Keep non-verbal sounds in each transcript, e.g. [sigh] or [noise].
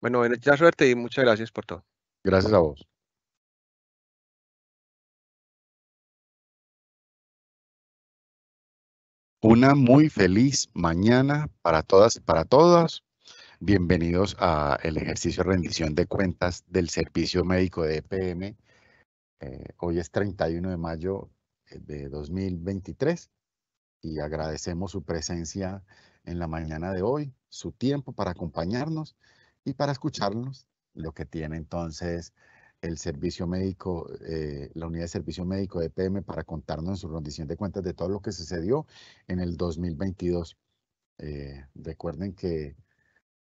Bueno, mucha suerte y muchas gracias por todo. Gracias a vos. Una muy feliz mañana para todas y para todas. Bienvenidos a el ejercicio de rendición de cuentas del Servicio Médico de EPM. Eh, hoy es 31 de mayo eh, de 2023 y agradecemos su presencia en la mañana de hoy, su tiempo para acompañarnos y para escucharnos, lo que tiene entonces el servicio médico, eh, la unidad de servicio médico de e PM para contarnos en su rendición de cuentas de todo lo que sucedió en el 2022. Eh, recuerden que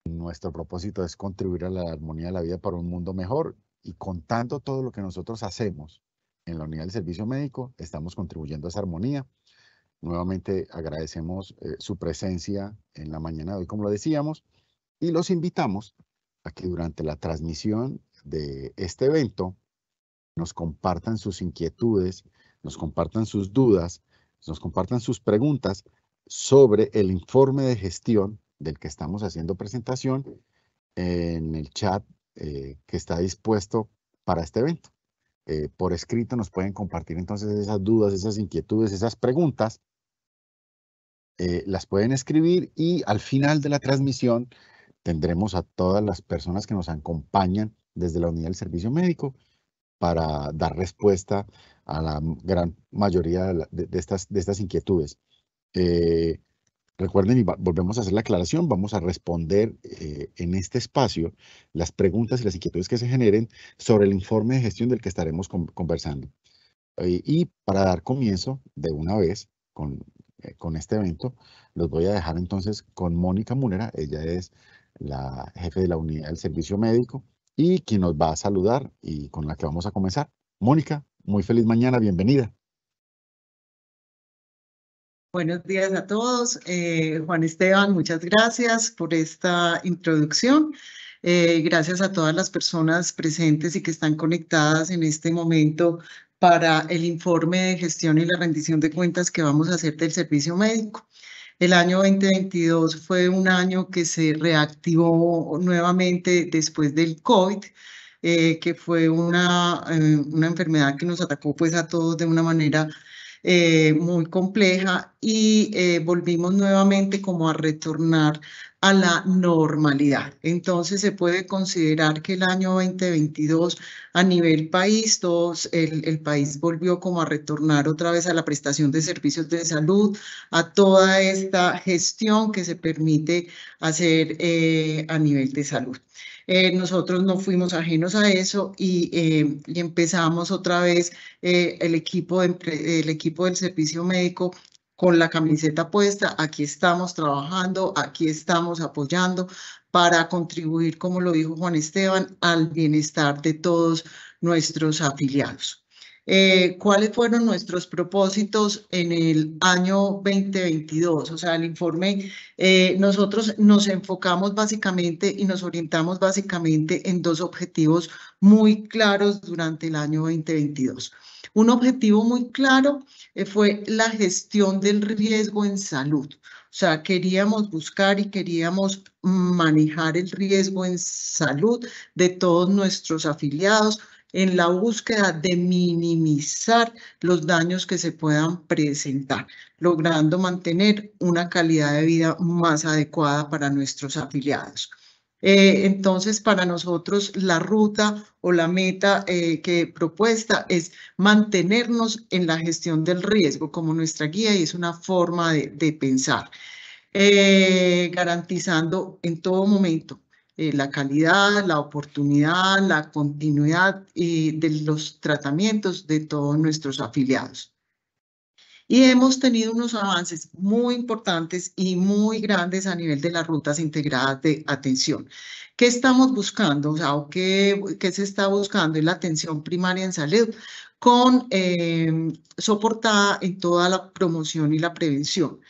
nuestro propósito es contribuir a la armonía de la vida para un mundo mejor y contando todo lo que nosotros hacemos en la unidad de servicio médico, estamos contribuyendo a esa armonía. Nuevamente agradecemos eh, su presencia en la mañana de hoy, como lo decíamos, y los invitamos a que durante la transmisión de este evento nos compartan sus inquietudes, nos compartan sus dudas, nos compartan sus preguntas sobre el informe de gestión del que estamos haciendo presentación en el chat eh, que está dispuesto para este evento. Eh, por escrito nos pueden compartir entonces esas dudas, esas inquietudes, esas preguntas. Eh, las pueden escribir y al final de la transmisión tendremos a todas las personas que nos acompañan desde la unidad del servicio médico para dar respuesta a la gran mayoría de, estas, de estas inquietudes. Eh, recuerden y volvemos a hacer la aclaración, vamos a responder eh, en este espacio las preguntas y las inquietudes que se generen sobre el informe de gestión del que estaremos conversando. Eh, y para dar comienzo de una vez con, con este evento, los voy a dejar entonces con Mónica Munera, ella es la jefe de la unidad del servicio médico y quien nos va a saludar y con la que vamos a comenzar. Mónica, muy feliz mañana, bienvenida. Buenos días a todos. Eh, Juan Esteban, muchas gracias por esta introducción. Eh, gracias a todas las personas presentes y que están conectadas en este momento para el informe de gestión y la rendición de cuentas que vamos a hacer del servicio médico. El año 2022 fue un año que se reactivó nuevamente después del COVID, eh, que fue una, eh, una, enfermedad que nos atacó pues a todos de una manera eh, muy compleja y volvimos nuevamente como a retornar a la normalidad. Entonces se puede considerar que el año 2022 a nivel país, todos, el, país volvió como a retornar otra vez a la prestación de servicios de salud, a toda esta gestión que se permite hacer eh, a nivel de salud. Eh, nosotros no fuimos ajenos a eso y, eh, empezamos otra vez el, equipo el equipo del servicio médico con la camiseta puesta, aquí estamos trabajando, aquí estamos apoyando para contribuir, como lo dijo Juan Esteban, al bienestar de todos nuestros afiliados. Eh, ¿Cuáles fueron nuestros propósitos en el año 2022? O sea, el informe, eh, nosotros nos enfocamos básicamente y nos orientamos básicamente en dos objetivos muy claros durante el año 2022. Un objetivo muy claro eh, fue la gestión del riesgo en salud. O sea, queríamos buscar y queríamos manejar el riesgo en salud de todos nuestros afiliados en la búsqueda de minimizar los daños que se puedan presentar, logrando mantener una calidad de vida más adecuada para nuestros afiliados. Eh, entonces, para nosotros la ruta o la meta eh, que propuesta es mantenernos en la gestión del riesgo como nuestra guía y es una forma de, pensar, eh, garantizando en todo momento la calidad, la oportunidad, la continuidad de los tratamientos de todos nuestros afiliados. Y hemos tenido unos avances muy importantes y muy grandes a nivel de las rutas integradas de atención. ¿Qué estamos buscando? O sea, ¿qué, se está buscando en la atención primaria en salud? Con em, soportada en toda la promoción y la prevención. O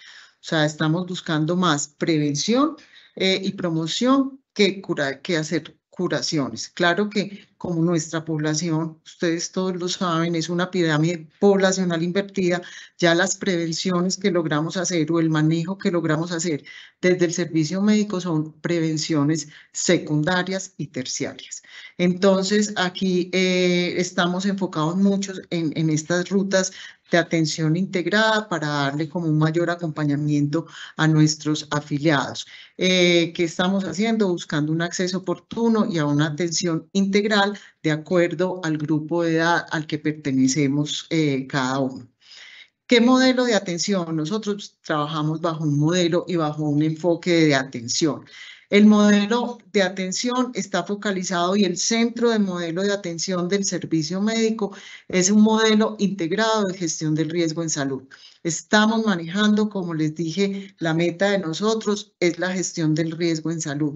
sea, estamos buscando más prevención eh, y promoción que, que hacer curaciones. Claro que como nuestra población, ustedes todos lo saben, es una pirámide poblacional invertida, ya las prevenciones que logramos hacer o el manejo que logramos hacer desde el servicio médico son prevenciones secundarias y terciarias. Entonces, aquí eh, estamos enfocados muchos en, estas rutas de atención integrada para darle como un mayor acompañamiento a nuestros afiliados. Eh, ¿Qué estamos haciendo? Buscando un acceso oportuno y a una atención integral de acuerdo al grupo de edad al que pertenecemos eh, cada uno. ¿Qué modelo de atención? Nosotros trabajamos bajo un modelo y bajo un enfoque de atención. El modelo de atención está focalizado y el centro de modelo de atención del servicio médico es un modelo integrado de gestión del riesgo en salud. Estamos manejando, como les dije, la meta de nosotros es la gestión del riesgo en salud.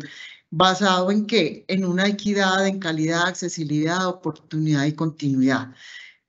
¿Basado en qué? En una equidad, en calidad, accesibilidad, oportunidad y continuidad.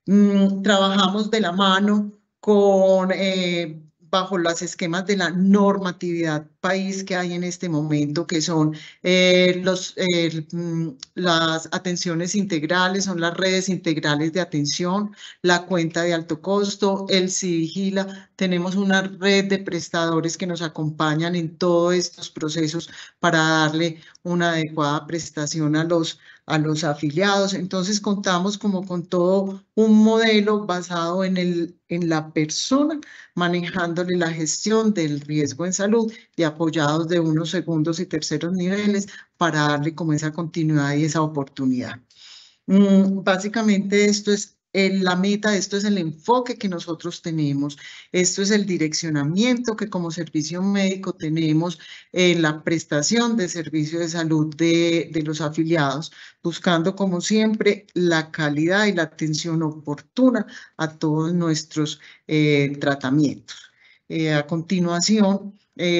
Mm, trabajamos de la mano con eh, bajo los esquemas de la normatividad país que hay en este momento, que son eh, los, eh, mm, las atenciones integrales, son las redes integrales de atención, la cuenta de alto costo, el Sigila, Tenemos una red de prestadores que nos acompañan en todos estos procesos para darle una adecuada prestación a los a los afiliados. Entonces contamos como con todo un modelo basado en, el, en la persona, manejándole la gestión del riesgo en salud y apoyados de unos segundos y terceros niveles para darle como esa continuidad y esa oportunidad. Mm, básicamente esto es eh, la meta, esto es el enfoque que nosotros tenemos, esto es el direccionamiento que como servicio médico tenemos en la prestación de servicios de salud de, los afiliados, buscando como siempre la calidad y la atención oportuna a todos nuestros eh, tratamientos. Eh, a continuación,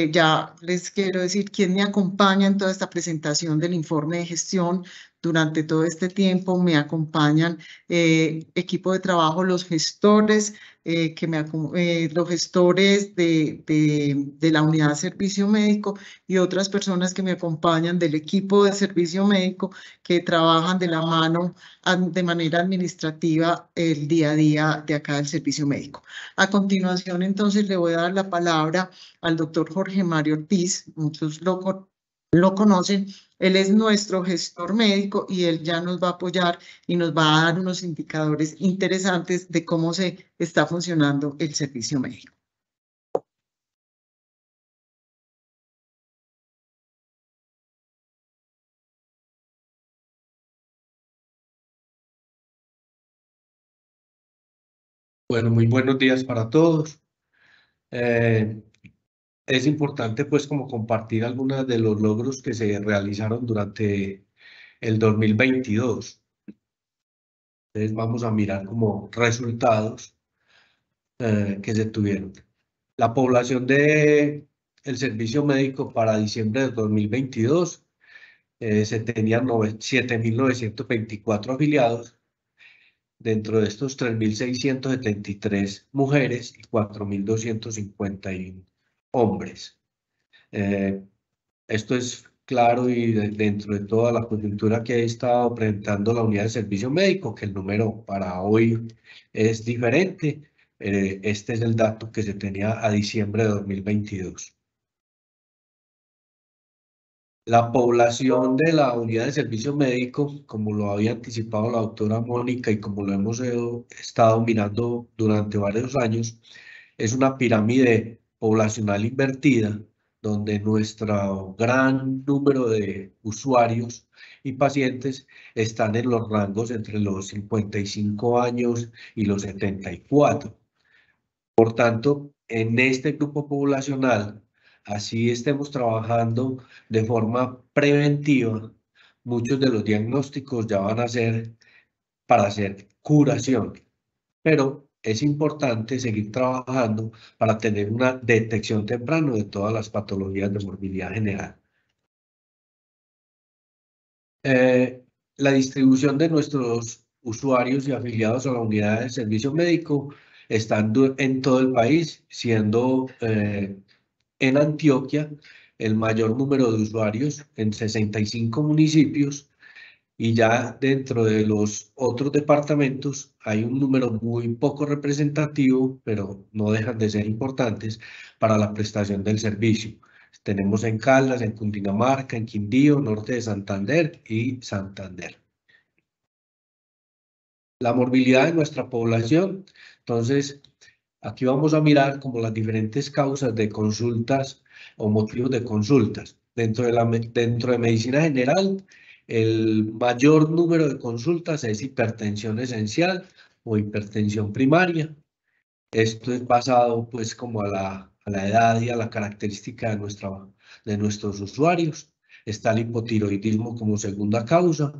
ya les quiero decir quién me acompaña en toda esta presentación del informe de gestión. Durante todo este tiempo me acompañan eh, equipo de trabajo, los gestores, eh, que me, eh, los gestores de, de, la unidad de servicio médico y otras personas que me acompañan del equipo de servicio médico que trabajan de la mano de manera administrativa el día a día de acá del servicio médico. A continuación, entonces, le voy a dar la palabra al doctor Jorge Mario Ortiz, muchos lo, lo conocen, él es nuestro gestor médico y él ya nos va a apoyar y nos va a dar unos indicadores interesantes de cómo se está funcionando el servicio médico. Bueno, muy buenos días para todos. Eh, es importante pues como compartir algunos de los logros que se realizaron durante el 2022. Entonces vamos a mirar como resultados eh, que se tuvieron. La población de servicio médico para diciembre de 2022 eh, se tenían 7.924 afiliados. Dentro de estos 3.673 mujeres y 4.251 hombres. Eh, esto es claro y dentro de toda la coyuntura que ha estado presentando la unidad de servicio médico, que el número para hoy es diferente. Eh, este es el dato que se tenía a diciembre de 2022. La población de la unidad de servicio médico, como lo había anticipado la doctora Mónica y como lo hemos estado mirando durante varios años, es una pirámide poblacional invertida, donde nuestro gran número de usuarios y pacientes están en los rangos entre los 55 años y los 74. Por tanto, en este grupo poblacional, así estemos trabajando de forma preventiva, muchos de los diagnósticos ya van a ser para hacer curación, pero es importante seguir trabajando para tener una detección temprana de todas las patologías de morbilidad general. Eh, la distribución de nuestros usuarios y afiliados a la unidad de servicio médico estando en todo el país, siendo eh, en Antioquia el mayor número de usuarios en 65 municipios y ya dentro de los otros departamentos hay un número muy poco representativo, pero no dejan de ser importantes para la prestación del servicio. Tenemos en Caldas, en Cundinamarca, en Quindío, norte de Santander y Santander. La morbilidad de nuestra población. Entonces, aquí vamos a mirar como las diferentes causas de consultas o motivos de consultas. Dentro de, la, dentro de medicina general, el mayor número de consultas es hipertensión esencial o hipertensión primaria. Esto es basado pues como a la, edad y a la característica de, nuestra, de nuestros usuarios. Está el hipotiroidismo como segunda causa,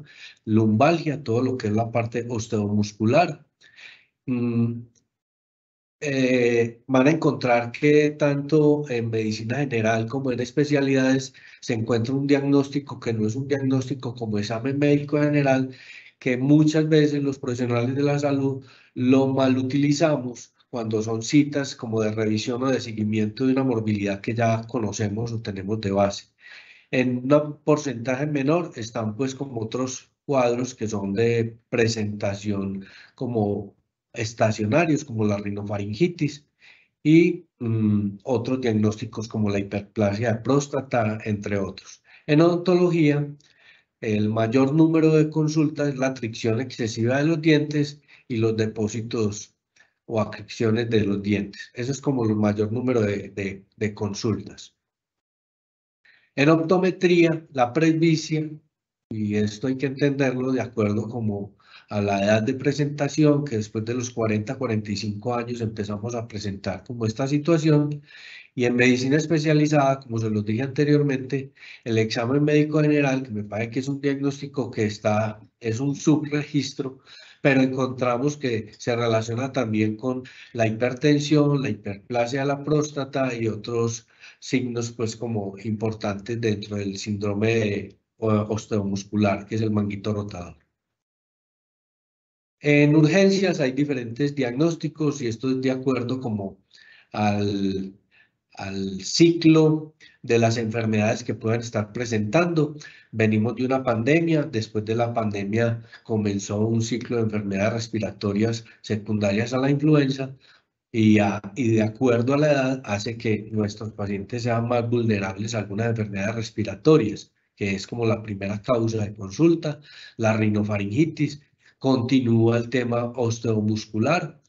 lumbalgia, todo lo que es la parte osteomuscular, mm, eh, van a encontrar que tanto en medicina general como en especialidades se encuentra un diagnóstico que no es un diagnóstico como examen médico general, que muchas veces los profesionales de la salud lo mal utilizamos cuando son citas como de revisión o de seguimiento de una morbilidad que ya conocemos o tenemos de base. En un porcentaje menor están pues como otros cuadros que son de presentación como estacionarios como la rinofaringitis y mm, otros diagnósticos como la hiperplasia de próstata, entre otros. En odontología, el mayor número de consultas es la atricción excesiva de los dientes y los depósitos o atricciones de los dientes. Eso es como el mayor número de, consultas. En optometría, la presbicia, y esto hay que entenderlo de acuerdo como a la edad de presentación, que después de los 40, 45 años empezamos a presentar como esta situación. Y en medicina especializada, como se los dije anteriormente, el examen médico general, que me parece que es un diagnóstico que está, es un subregistro, pero encontramos que se relaciona también con la hipertensión, la hiperplasia de la próstata y otros signos pues como importantes dentro del síndrome eh, osteomuscular, que es el manguito rotador. En urgencias hay diferentes diagnósticos y esto es de acuerdo como al, ciclo de las enfermedades que puedan estar presentando. Venimos de una pandemia, después de la pandemia comenzó un ciclo de enfermedades respiratorias secundarias a la influenza y, y de acuerdo a la edad hace que nuestros pacientes sean más vulnerables a algunas enfermedades respiratorias que es como la primera causa de consulta, la rinofaringitis, continúa el tema osteomuscular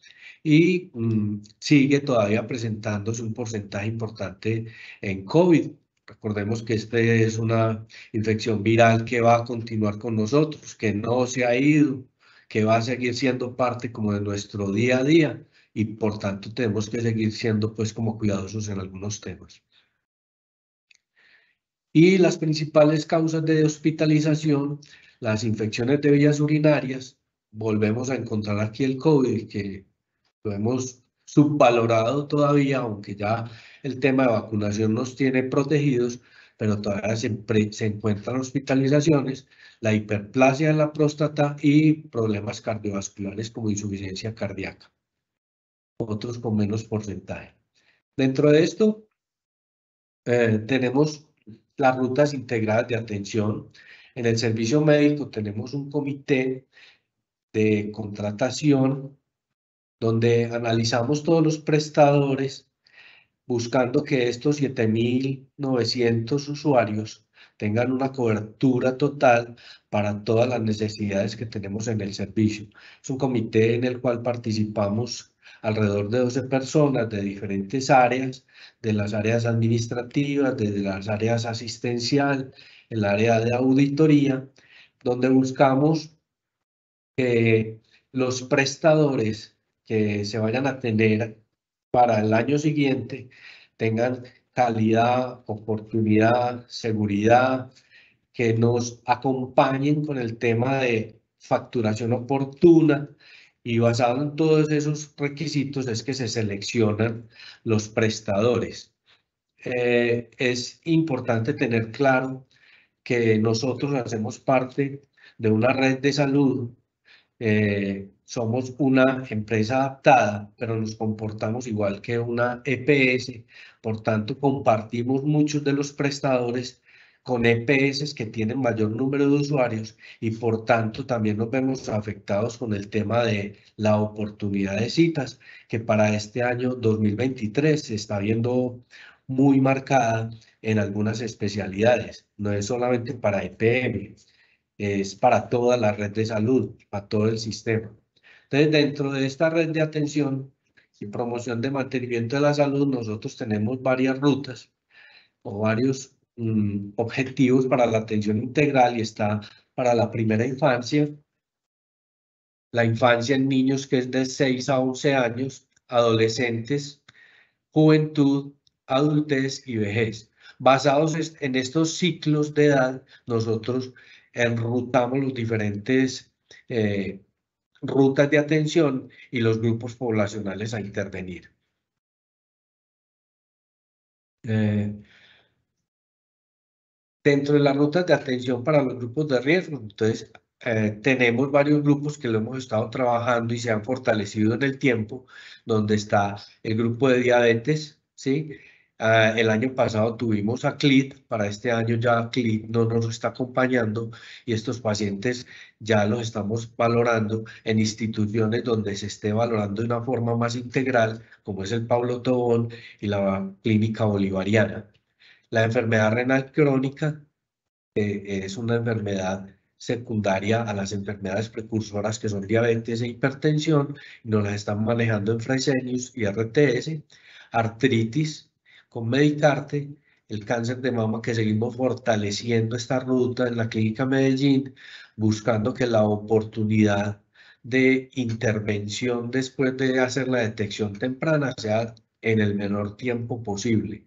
y mm, sigue todavía presentándose un porcentaje importante en COVID. Recordemos que esta es una infección viral que va a continuar con nosotros, que no se ha ido, que va a seguir siendo parte como de nuestro día a día y por tanto tenemos que seguir siendo pues como cuidadosos en algunos temas. Y las principales causas de hospitalización, las infecciones de vías urinarias, volvemos a encontrar aquí el COVID, que lo hemos subvalorado todavía, aunque ya el tema de vacunación nos tiene protegidos, pero todavía se, encuentran hospitalizaciones, la hiperplasia de la próstata y problemas cardiovasculares como insuficiencia cardíaca, otros con menos porcentaje. Dentro de esto, eh, tenemos las rutas integradas de atención. En el servicio médico tenemos un comité de contratación, donde analizamos todos los prestadores buscando que estos 7.900 usuarios tengan una cobertura total para todas las necesidades que tenemos en el servicio. Es un comité en el cual participamos alrededor de 12 personas de diferentes áreas, de las áreas administrativas, desde las áreas asistencial, el área de auditoría, donde buscamos que los prestadores que se vayan a tener para el año siguiente tengan calidad, oportunidad, seguridad, que nos acompañen con el tema de facturación oportuna y basado en todos esos requisitos es que se seleccionan los prestadores. Eh, es importante tener claro que nosotros hacemos parte de una red de salud eh, somos una empresa adaptada, pero nos comportamos igual que una EPS, por tanto compartimos muchos de los prestadores con EPS que tienen mayor número de usuarios y por tanto también nos vemos afectados con el tema de la oportunidad de citas, que para este año 2023 se está viendo muy marcada en algunas especialidades, no es solamente para EPM, es para toda la red de salud, para todo el sistema. Entonces, dentro de esta red de atención y promoción de mantenimiento de la salud, nosotros tenemos varias rutas o varios mm, objetivos para la atención integral y está para la primera infancia, la infancia en niños que es de 6 a 11 años, adolescentes, juventud, adultez y vejez. Basados en estos ciclos de edad, nosotros enrutamos los diferentes eh, rutas de atención y los grupos poblacionales a intervenir. Eh, dentro de las rutas de atención para los grupos de riesgo, entonces eh, tenemos varios grupos que lo hemos estado trabajando y se han fortalecido en el tiempo, donde está el grupo de diabetes, ¿sí? Ah, el año pasado tuvimos a Clid. para este año ya Clid no nos está acompañando y estos pacientes ya los estamos valorando en instituciones donde se esté valorando de una forma más integral, como es el Pablo Tobón y la Clínica Bolivariana. La enfermedad renal crónica es una enfermedad secundaria a las enfermedades precursoras que son diabetes e hipertensión, y nos las están manejando en Fresenius y RTS, artritis, con Medicarte, el cáncer de mama que seguimos fortaleciendo esta ruta en la Clínica Medellín, buscando que la oportunidad de intervención después de hacer la detección temprana sea en el menor tiempo posible.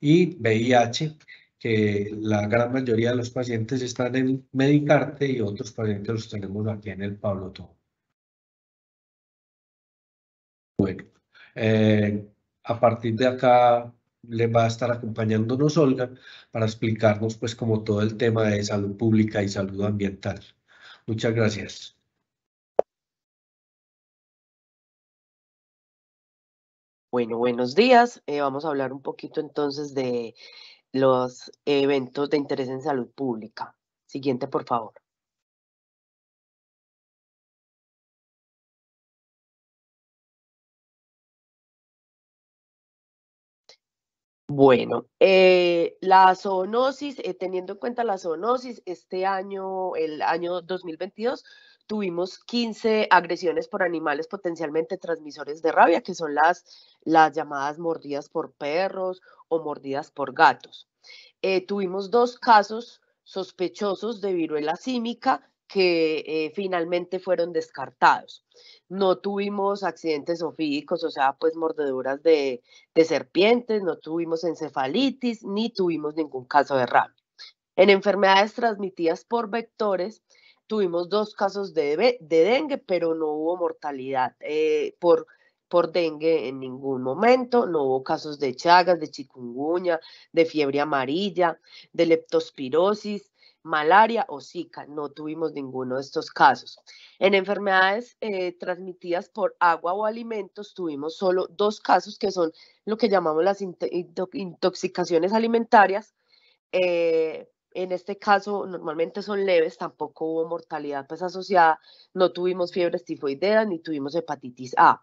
Y VIH, que la gran mayoría de los pacientes están en Medicarte y otros pacientes los tenemos aquí en el Pablo Tom. Bueno, eh, a partir de acá le va a estar acompañándonos Olga para explicarnos pues como todo el tema de salud pública y salud ambiental. Muchas gracias. Bueno, buenos días. Eh, vamos a hablar un poquito entonces de los eventos de interés en salud pública. Siguiente, por favor. Bueno, eh, la zoonosis, eh, teniendo en cuenta la zoonosis, este año, el año 2022, tuvimos 15 agresiones por animales potencialmente transmisores de rabia, que son las, llamadas mordidas por perros o mordidas por gatos. Eh, tuvimos dos casos sospechosos de viruela símica que eh, finalmente fueron descartados. No tuvimos accidentes ofídicos, o sea, pues mordeduras de, serpientes, no tuvimos encefalitis, ni tuvimos ningún caso de rabia. En enfermedades transmitidas por vectores, tuvimos dos casos de, dengue, pero no hubo mortalidad eh, por, por dengue en ningún momento, no hubo casos de chagas, de chikungunya, de fiebre amarilla, de leptospirosis, malaria o zika. No tuvimos ninguno de estos casos. En enfermedades eh, transmitidas por agua o alimentos tuvimos solo dos casos que son lo que llamamos las intoxicaciones alimentarias. Eh, en este caso normalmente son leves, tampoco hubo mortalidad pues, asociada, no tuvimos fiebre tifoideas ni tuvimos hepatitis A.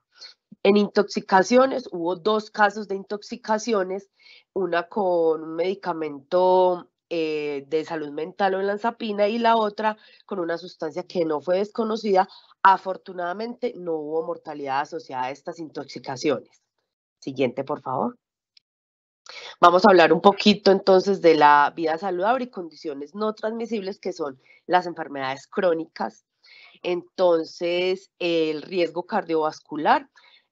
En intoxicaciones hubo dos casos de intoxicaciones, una con un medicamento eh, de salud mental o en lanzapina y la otra con una sustancia que no fue desconocida. Afortunadamente no hubo mortalidad asociada a estas intoxicaciones. Siguiente, por favor. Vamos a hablar un poquito entonces de la vida saludable y condiciones no transmisibles que son las enfermedades crónicas. Entonces, el riesgo cardiovascular.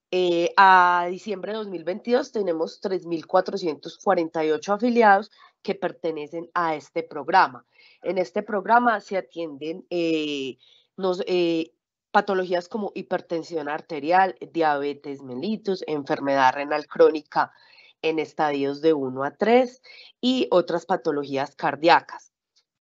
Eh, a diciembre de 2022 tenemos 3.448 afiliados que pertenecen a este programa. En este programa se atienden eh, eh, patologías como hipertensión arterial, diabetes mellitus, enfermedad renal crónica en estadios de 1 a 3 y otras patologías cardíacas.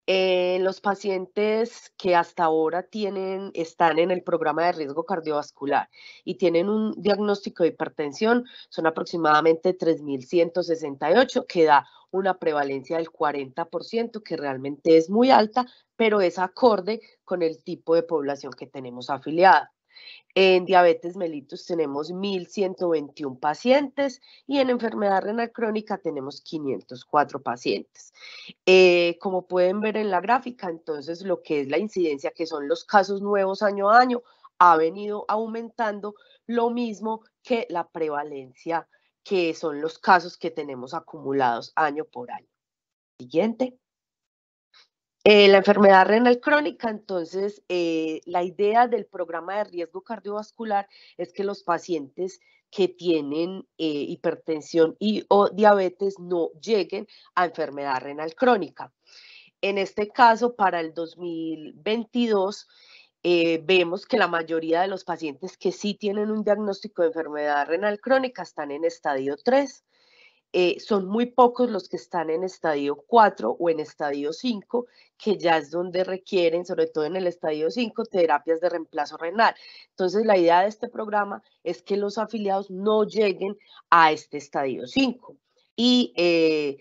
Eh, los pacientes que hasta ahora tienen, están en el programa de riesgo cardiovascular y tienen un diagnóstico de hipertensión son aproximadamente 3.168, que da una prevalencia del 40%, que realmente es muy alta, pero es acorde con el tipo de población que tenemos afiliada. En diabetes mellitus tenemos 1.121 pacientes y en enfermedad renal crónica tenemos 504 pacientes. Eh, como pueden ver en la gráfica, entonces lo que es la incidencia, que son los casos nuevos año a año, ha venido aumentando, lo mismo que la prevalencia que son los casos que tenemos acumulados año por año. Siguiente. Eh, la enfermedad renal crónica, entonces, eh, la idea del programa de riesgo cardiovascular es que los pacientes que tienen eh, hipertensión y o diabetes no lleguen a enfermedad renal crónica. En este caso, para el 2022, eh, vemos que la mayoría de los pacientes que sí tienen un diagnóstico de enfermedad renal crónica están en estadio 3. Eh, son muy pocos los que están en estadio 4 o en estadio 5, que ya es donde requieren, sobre todo en el estadio 5, terapias de reemplazo renal. Entonces, la idea de este programa es que los afiliados no lleguen a este estadio 5 y eh,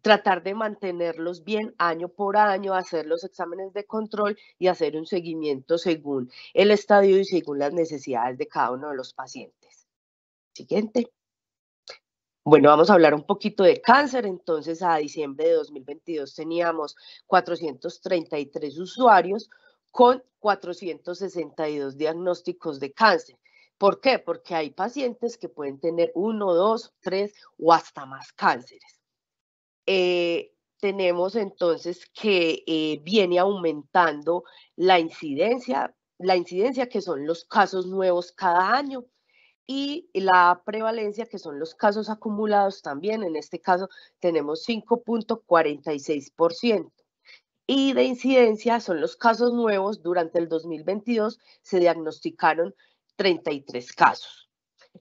tratar de mantenerlos bien año por año, hacer los exámenes de control y hacer un seguimiento según el estadio y según las necesidades de cada uno de los pacientes. Siguiente. Bueno, vamos a hablar un poquito de cáncer. Entonces, a diciembre de 2022 teníamos 433 usuarios con 462 diagnósticos de cáncer. ¿Por qué? Porque hay pacientes que pueden tener uno, dos, tres o hasta más cánceres. Eh, tenemos entonces que eh, viene aumentando la incidencia, la incidencia que son los casos nuevos cada año y la prevalencia que son los casos acumulados también, en este caso tenemos 5.46%. Y de incidencia son los casos nuevos, durante el 2022 se diagnosticaron 33 casos.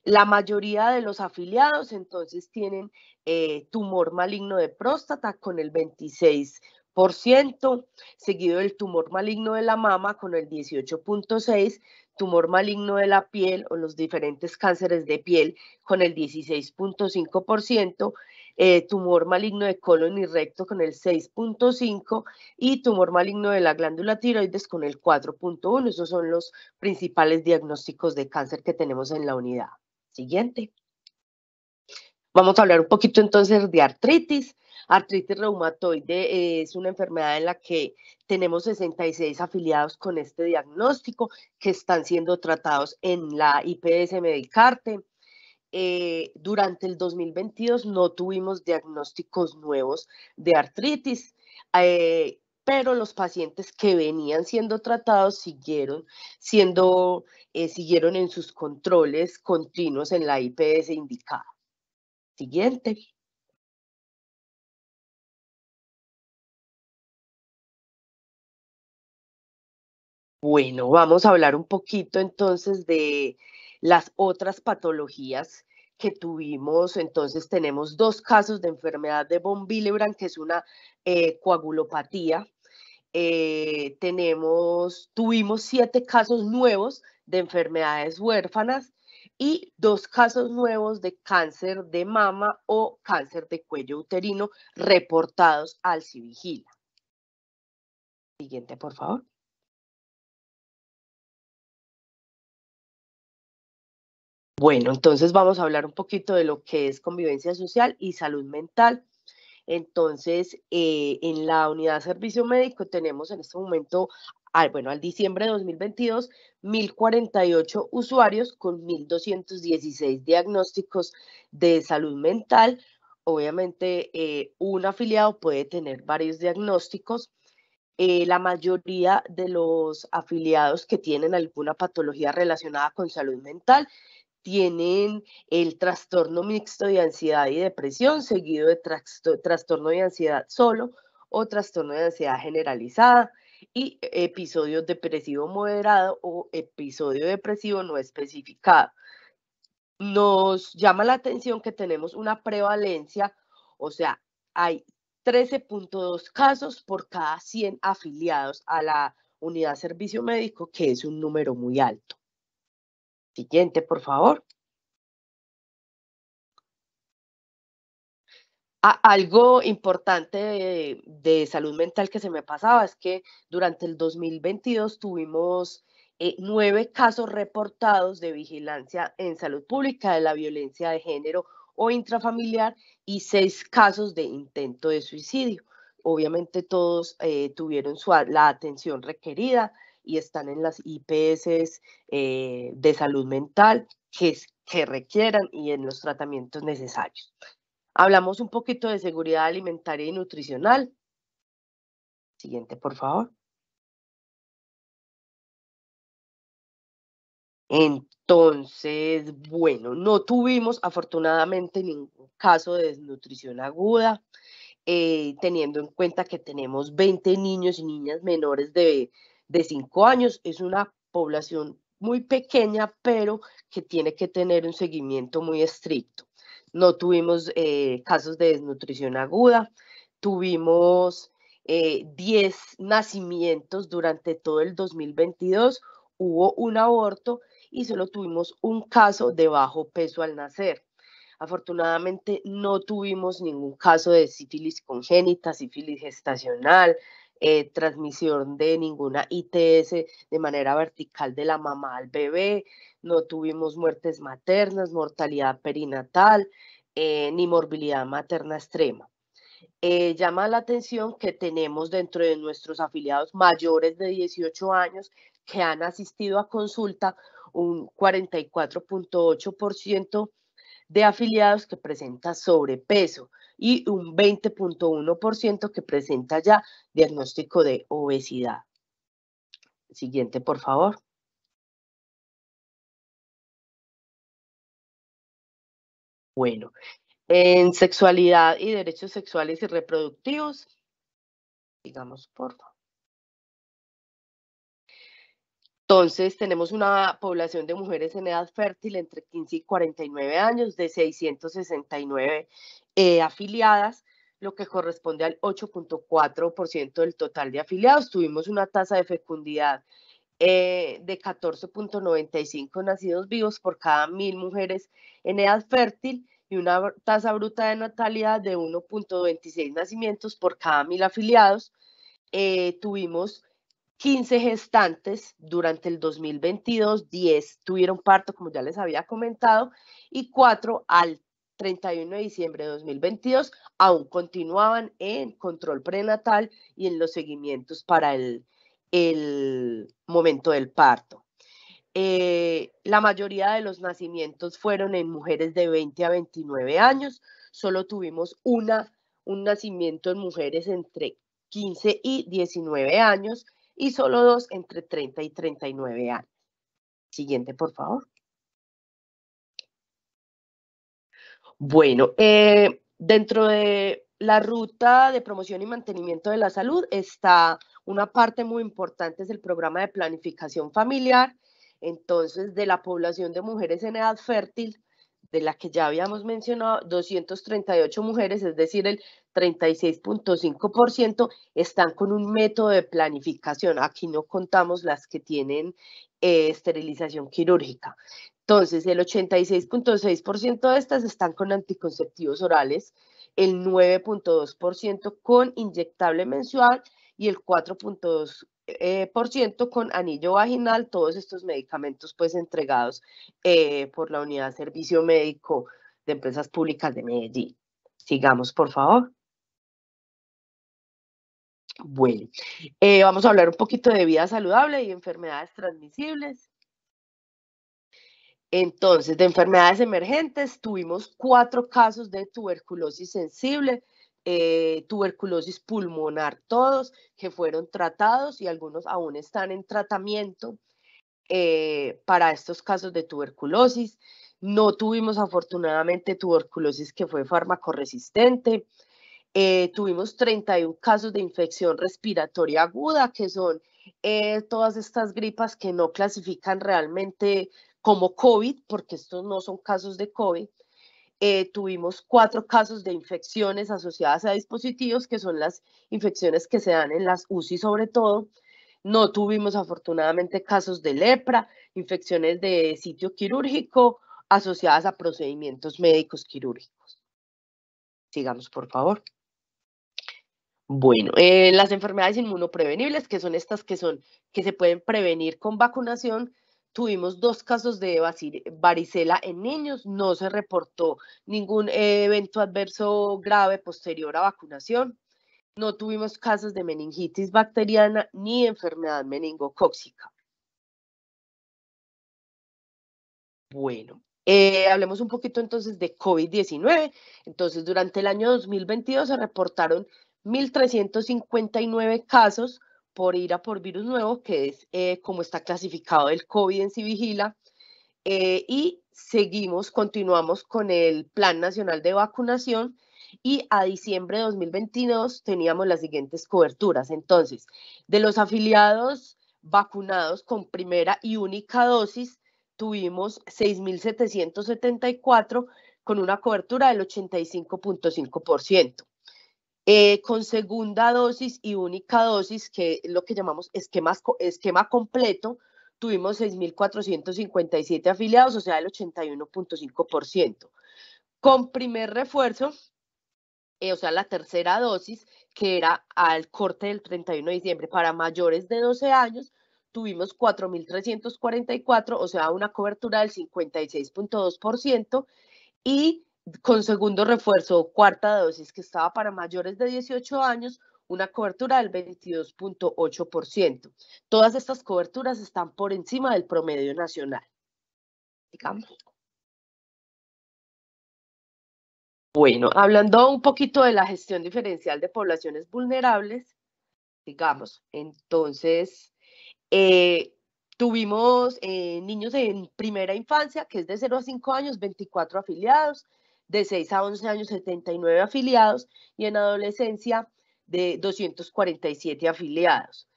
La mayoría de los afiliados entonces tienen eh, tumor maligno de próstata con el 26%, seguido del tumor maligno de la mama con el 18.6%, tumor maligno de la piel o los diferentes cánceres de piel con el 16.5%, eh, tumor maligno de colon y recto con el 6.5% y tumor maligno de la glándula tiroides con el 4.1%. Esos son los principales diagnósticos de cáncer que tenemos en la unidad. Siguiente. Vamos a hablar un poquito entonces de artritis. Artritis reumatoide es una enfermedad en la que tenemos 66 afiliados con este diagnóstico que están siendo tratados en la IPS Medicarte. Eh, durante el 2022 no tuvimos diagnósticos nuevos de artritis. Eh, pero los pacientes que venían siendo tratados siguieron siendo, eh, siguieron en sus controles continuos en la IPS indicada. Siguiente. Bueno, vamos a hablar un poquito entonces de las otras patologías que tuvimos, entonces tenemos dos casos de enfermedad de von Willebrand, que es una eh, coagulopatía. Eh, tenemos, tuvimos siete casos nuevos de enfermedades huérfanas y dos casos nuevos de cáncer de mama o cáncer de cuello uterino reportados al Civigila. Siguiente, por favor. Bueno, entonces vamos a hablar un poquito de lo que es convivencia social y salud mental. Entonces, eh, en la unidad de servicio médico tenemos en este momento, bueno, al diciembre de 2022, 1.048 usuarios con 1.216 diagnósticos de salud mental. Obviamente, eh, un afiliado puede tener varios diagnósticos. Eh, la mayoría de los afiliados que tienen alguna patología relacionada con salud mental tienen el trastorno mixto de ansiedad y depresión, seguido de trastorno de ansiedad solo o trastorno de ansiedad generalizada y episodio depresivo moderado o episodio depresivo no especificado. Nos llama la atención que tenemos una prevalencia, o sea, hay 13.2 casos por cada 100 afiliados a la unidad de servicio médico, que es un número muy alto. Siguiente, por favor. Ah, algo importante de, salud mental que se me pasaba es que durante el 2022 tuvimos eh, nueve casos reportados de vigilancia en salud pública de la violencia de género o intrafamiliar y seis casos de intento de suicidio. Obviamente todos eh, tuvieron la atención requerida y están en las IPS eh, de salud mental que, requieran y en los tratamientos necesarios. Hablamos un poquito de seguridad alimentaria y nutricional. Siguiente, por favor. Entonces, bueno, no tuvimos afortunadamente ningún caso de desnutrición aguda, eh, teniendo en cuenta que tenemos 20 niños y niñas menores de de cinco años es una población muy pequeña, pero que tiene que tener un seguimiento muy estricto. No tuvimos eh, casos de desnutrición aguda, tuvimos 10 eh, nacimientos durante todo el 2022, hubo un aborto y solo tuvimos un caso de bajo peso al nacer. Afortunadamente no tuvimos ningún caso de sífilis congénita, sífilis gestacional, eh, transmisión de ninguna ITS de manera vertical de la mamá al bebé, no tuvimos muertes maternas, mortalidad perinatal, eh, ni morbilidad materna extrema. Eh, llama la atención que tenemos dentro de nuestros afiliados mayores de 18 años que han asistido a consulta un 44.8% de afiliados que presenta sobrepeso y un 20.1% que presenta ya diagnóstico de obesidad. Siguiente, por favor. Bueno, en sexualidad y derechos sexuales y reproductivos, digamos, por favor. Entonces, tenemos una población de mujeres en edad fértil entre 15 y 49 años de 669 eh, afiliadas, lo que corresponde al 8.4% del total de afiliados. Tuvimos una tasa de fecundidad eh, de 14.95 nacidos vivos por cada mil mujeres en edad fértil y una tasa bruta de natalidad de 1.26 nacimientos por cada mil afiliados. Eh, tuvimos 15 gestantes durante el 2022, 10 tuvieron parto, como ya les había comentado, y 4 al 31 de diciembre de 2022 aún continuaban en control prenatal y en los seguimientos para el, momento del parto. Eh, la mayoría de los nacimientos fueron en mujeres de 20 a 29 años, solo tuvimos una, un nacimiento en mujeres entre 15 y 19 años y solo dos entre 30 y 39 años. Siguiente, por favor. Bueno, eh, dentro de la ruta de promoción y mantenimiento de la salud está una parte muy importante, es el programa de planificación familiar. Entonces, de la población de mujeres en edad fértil, de la que ya habíamos mencionado, 238 mujeres, es decir, el 36.5% están con un método de planificación. Aquí no contamos las que tienen eh, esterilización quirúrgica. Entonces, el 86.6% de estas están con anticonceptivos orales, el 9.2% con inyectable mensual y el 4.2% eh, con anillo vaginal, todos estos medicamentos pues entregados eh, por la Unidad de Servicio Médico de Empresas Públicas de Medellín. Sigamos, por favor. Bueno, eh, vamos a hablar un poquito de vida saludable y enfermedades transmisibles. Entonces, de enfermedades emergentes, tuvimos cuatro casos de tuberculosis sensible, eh, tuberculosis pulmonar todos, que fueron tratados y algunos aún están en tratamiento eh, para estos casos de tuberculosis. No tuvimos afortunadamente tuberculosis que fue farmacoresistente. resistente eh, tuvimos 31 casos de infección respiratoria aguda, que son eh, todas estas gripas que no clasifican realmente como COVID, porque estos no son casos de COVID. Eh, tuvimos cuatro casos de infecciones asociadas a dispositivos, que son las infecciones que se dan en las UCI sobre todo. No tuvimos afortunadamente casos de lepra, infecciones de sitio quirúrgico asociadas a procedimientos médicos quirúrgicos. Sigamos, por favor. Bueno, eh, las enfermedades inmunoprevenibles, que son estas que son que se pueden prevenir con vacunación, tuvimos dos casos de varicela en niños, no se reportó ningún eh, evento adverso grave posterior a vacunación, no tuvimos casos de meningitis bacteriana ni enfermedad meningocóxica. Bueno, eh, hablemos un poquito entonces de COVID-19. Entonces, durante el año 2022 se reportaron 1.359 casos por ira por virus nuevo, que es eh, como está clasificado el COVID en CIVIGILA. vigila. Eh, y seguimos, continuamos con el Plan Nacional de Vacunación y a diciembre de 2022 teníamos las siguientes coberturas. Entonces, de los afiliados vacunados con primera y única dosis, tuvimos 6.774 con una cobertura del 85.5%. Eh, con segunda dosis y única dosis, que es lo que llamamos esquema esquema completo, tuvimos 6.457 afiliados, o sea, el 81.5%. Con primer refuerzo, eh, o sea, la tercera dosis, que era al corte del 31 de diciembre para mayores de 12 años, tuvimos 4.344, o sea, una cobertura del 56.2%, y con segundo refuerzo cuarta dosis que estaba para mayores de 18 años, una cobertura del 22.8%. Todas estas coberturas están por encima del promedio nacional. Digamos. Bueno, hablando un poquito de la gestión diferencial de poblaciones vulnerables, digamos, entonces, eh, tuvimos eh, niños en primera infancia, que es de 0 a 5 años, 24 afiliados, de 6 a 11 años 79 afiliados y en adolescencia de 247 afiliados.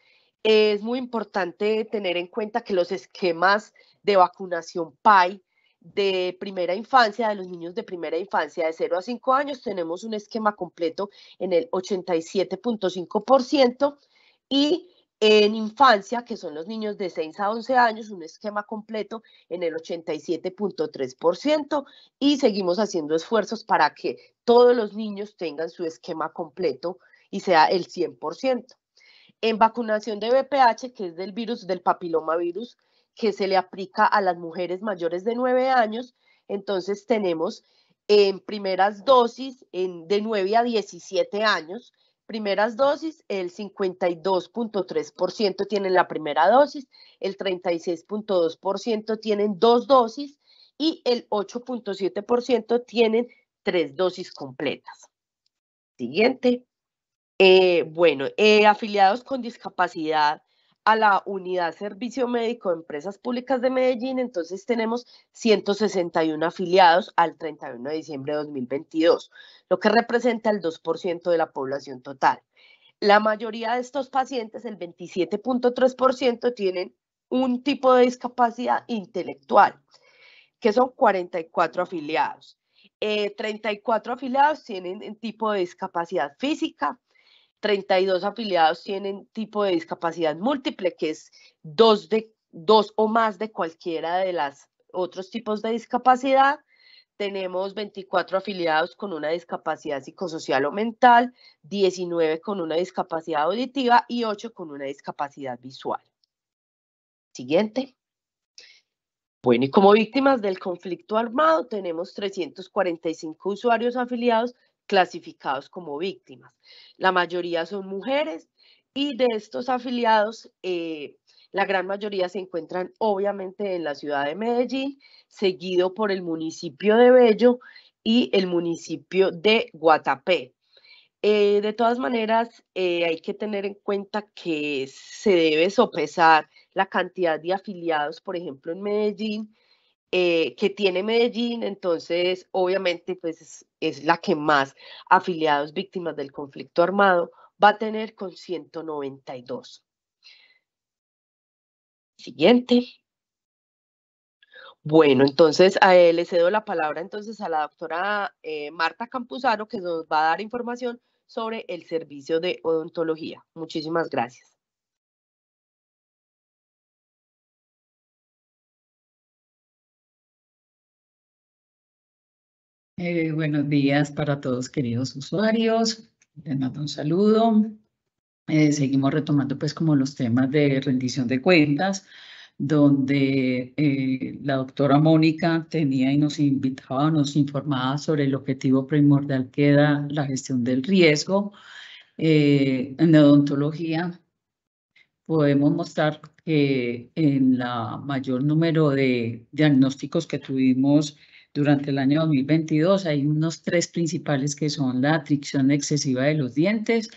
Es muy importante tener en cuenta que los esquemas de vacunación PAI de primera infancia, de los niños de primera infancia de 0 a 5 años, tenemos un esquema completo en el 87.5% y en infancia, que son los niños de 6 a 11 años, un esquema completo en el 87.3% y seguimos haciendo esfuerzos para que todos los niños tengan su esquema completo y sea el 100%. En vacunación de VPH, que es del virus del papilomavirus, que se le aplica a las mujeres mayores de 9 años, entonces tenemos en primeras dosis en, de 9 a 17 años, primeras dosis, el 52.3% tienen la primera dosis, el 36.2% tienen dos dosis y el 8.7% tienen tres dosis completas. Siguiente. Eh, bueno, eh, afiliados con discapacidad a la unidad Servicio Médico de Empresas Públicas de Medellín, entonces tenemos 161 afiliados al 31 de diciembre de 2022, lo que representa el 2% de la población total. La mayoría de estos pacientes, el 27.3%, tienen un tipo de discapacidad intelectual, que son 44 afiliados. 34 eh, afiliados tienen un tipo de discapacidad física, 32 afiliados tienen tipo de discapacidad múltiple, que es dos, de, dos o más de cualquiera de los otros tipos de discapacidad. Tenemos 24 afiliados con una discapacidad psicosocial o mental, 19 con una discapacidad auditiva y 8 con una discapacidad visual. Siguiente. Bueno, y como víctimas del conflicto armado tenemos 345 usuarios afiliados clasificados como víctimas. La mayoría son mujeres y de estos afiliados, eh, la gran mayoría se encuentran obviamente en la ciudad de Medellín, seguido por el municipio de Bello y el municipio de Guatapé. Eh, de todas maneras, eh, hay que tener en cuenta que se debe sopesar la cantidad de afiliados, por ejemplo, en Medellín, eh, que tiene Medellín, entonces obviamente pues es, la que más afiliados víctimas del conflicto armado va a tener con 192. Siguiente. Bueno, entonces a él eh, le cedo la palabra entonces a la doctora eh, Marta Campuzaro que nos va a dar información sobre el servicio de odontología. Muchísimas gracias. Eh, buenos días para todos queridos usuarios. Les mando un saludo. Eh, seguimos retomando pues como los temas de rendición de cuentas, donde eh, la doctora Mónica tenía y nos invitaba, nos informaba sobre el objetivo primordial que era la gestión del riesgo. en odontología podemos mostrar que en la mayor número de diagnósticos que tuvimos durante el año 2022 hay unos tres principales que son la atricción excesiva de los dientes,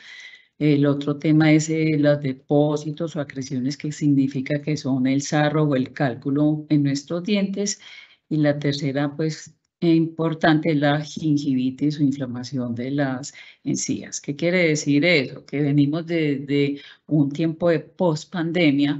el otro tema es eh, los depósitos o acreciones que significa que son el sarro o el cálculo en nuestros dientes. Y la tercera, pues, e importante la gingivitis o inflamación de las encías. ¿Qué quiere decir eso? Que venimos de, de un tiempo de post-pandemia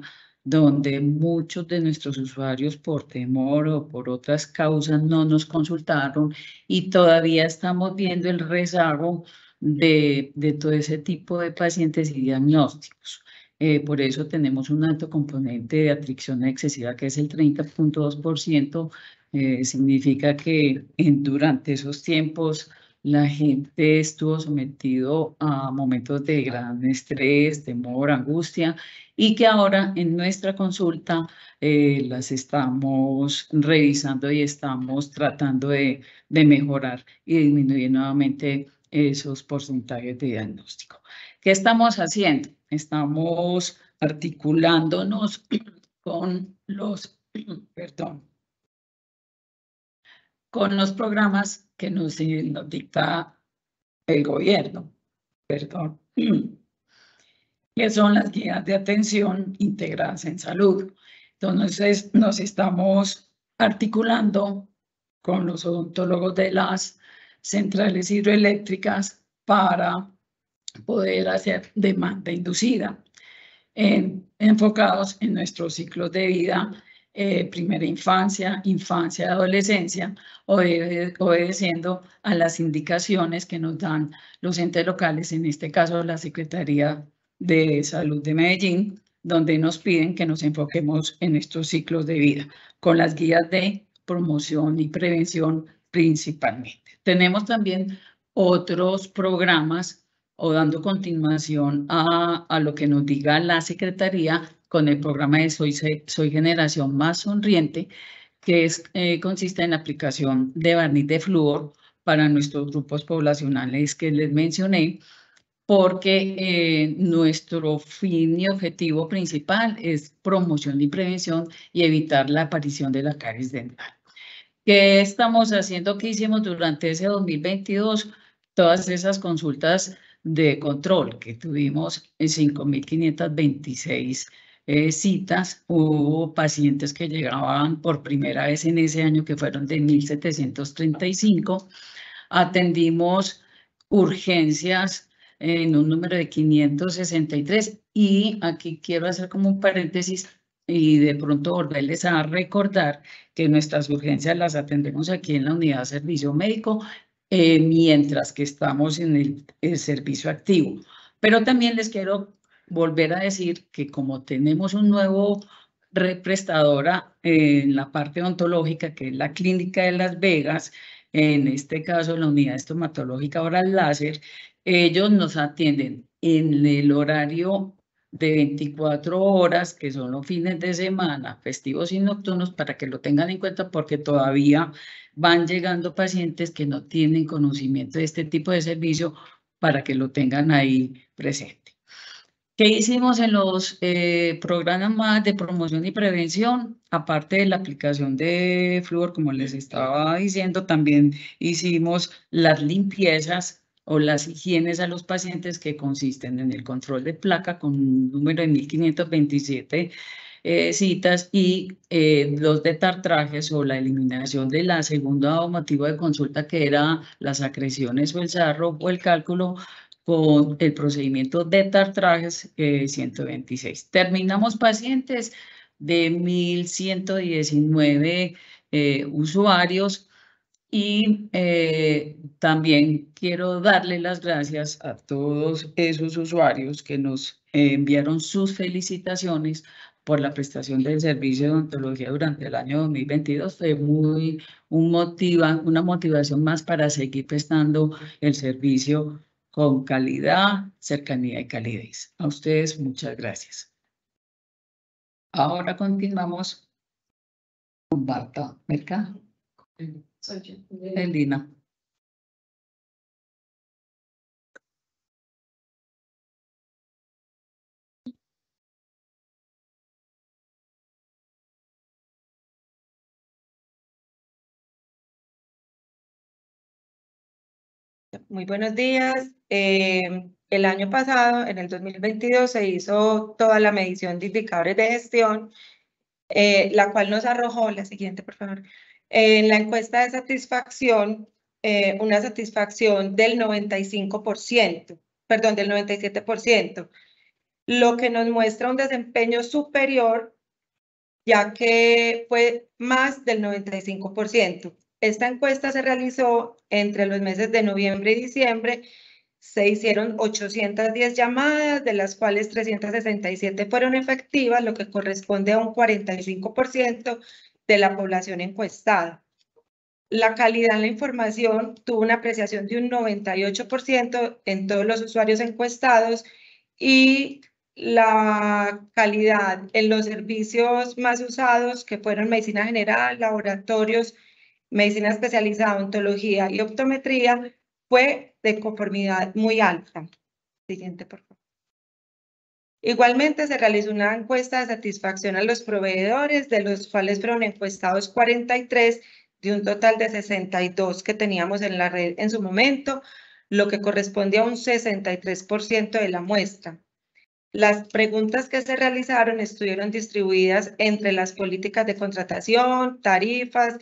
donde muchos de nuestros usuarios por temor o por otras causas no nos consultaron y todavía estamos viendo el rezago de, de todo ese tipo de pacientes y diagnósticos. Eh, por eso tenemos un alto componente de atricción excesiva que es el 30.2%. Eh, significa que en, durante esos tiempos la gente estuvo sometido a momentos de gran estrés, temor, angustia y que ahora en nuestra consulta eh, las estamos revisando y estamos tratando de, de mejorar y disminuir nuevamente esos porcentajes de diagnóstico. ¿Qué estamos haciendo? Estamos articulándonos [clears throat] con los, [clears throat] perdón, con los programas que nos, eh, dicta el gobierno, perdón, [clears throat] que son las guías de atención integradas en salud. Entonces nos estamos articulando con los odontólogos de las centrales hidroeléctricas para poder hacer demanda inducida, enfocados en nuestros ciclos de vida eh, primera infancia, infancia, adolescencia, obedeciendo a las indicaciones que nos dan los entes locales, en este caso la Secretaría de Salud de Medellín, donde nos piden que nos enfoquemos en estos ciclos de vida, con las guías de promoción y prevención principalmente. Tenemos también otros programas o dando continuación a, a, lo que nos diga la Secretaría con el programa de Soy, Soy Generación Más Sonriente, que eh, consiste en la aplicación de barniz de flúor para nuestros grupos poblacionales que les mencioné, porque eh, nuestro fin y objetivo principal es promoción y prevención y evitar la aparición de la caries dental. ¿Qué estamos haciendo? ¿Qué hicimos durante ese 2022? Todas esas consultas de control que tuvimos en 5.526 eh, citas, hubo pacientes que llegaban por primera vez en ese año, que fueron de 1.735. Atendimos urgencias en un número de 563 y aquí quiero hacer como un paréntesis y de pronto volverles a recordar que nuestras urgencias las atendemos aquí en la unidad de servicio médico eh, mientras que estamos en el servicio activo. Pero también les quiero volver a decir que como tenemos un nuevo represtadora en la parte ontológica, que es la Clínica de Las Vegas, en este caso la unidad estomatológica oral láser, ellos nos atienden en el horario de 24 horas, que son los fines de semana, festivos y nocturnos, para que lo tengan en cuenta porque todavía van llegando pacientes que no tienen conocimiento de este tipo de servicio para que lo tengan ahí presente. ¿Qué hicimos en los eh, programas de promoción y prevención? Aparte de la aplicación de flúor, como les estaba diciendo, también hicimos las limpiezas o las higienes a los pacientes que consisten en el control de placa con un número de 1527 eh, citas y eh, los detartrajes o la eliminación de la segunda motivo de consulta que era las acreciones o el sarro o el cálculo con el procedimiento de tartrajes 126. Eh, Terminamos pacientes de 1.119 eh, usuarios y eh, también quiero darle las gracias a todos esos usuarios que nos enviaron sus felicitaciones por la prestación del servicio de odontología durante el año 2022 fue muy un motiva, una motivación más para seguir prestando el servicio con calidad, cercanía y calidez. A ustedes muchas gracias. Ahora continuamos con Marta Mercado. Elina. muy buenos días. Eh, el año pasado, en el 2022, se hizo toda la medición de indicadores de gestión, eh, la cual nos arrojó, la siguiente, por favor, en la encuesta de satisfacción, eh, una satisfacción del 95%, perdón, del 97%, lo que nos muestra un desempeño superior, ya que fue más del 95%. Esta encuesta se realizó entre los meses de noviembre y diciembre. Se hicieron 810 llamadas, de las cuales 367 fueron efectivas, lo que corresponde a un 45% de la población encuestada. La calidad en la información tuvo una apreciación de un 98% en todos los usuarios encuestados y la calidad en los servicios más usados, que fueron medicina general, laboratorios medicina especializada, ontología y optometría fue de conformidad muy alta. Siguiente, por favor. Igualmente se realizó una encuesta de satisfacción a los proveedores, de los cuales fueron encuestados 43 de un total de 62 que teníamos en la red en su momento, lo que corresponde a un 63% de la muestra. Las preguntas que se realizaron estuvieron distribuidas entre las políticas de contratación, tarifas,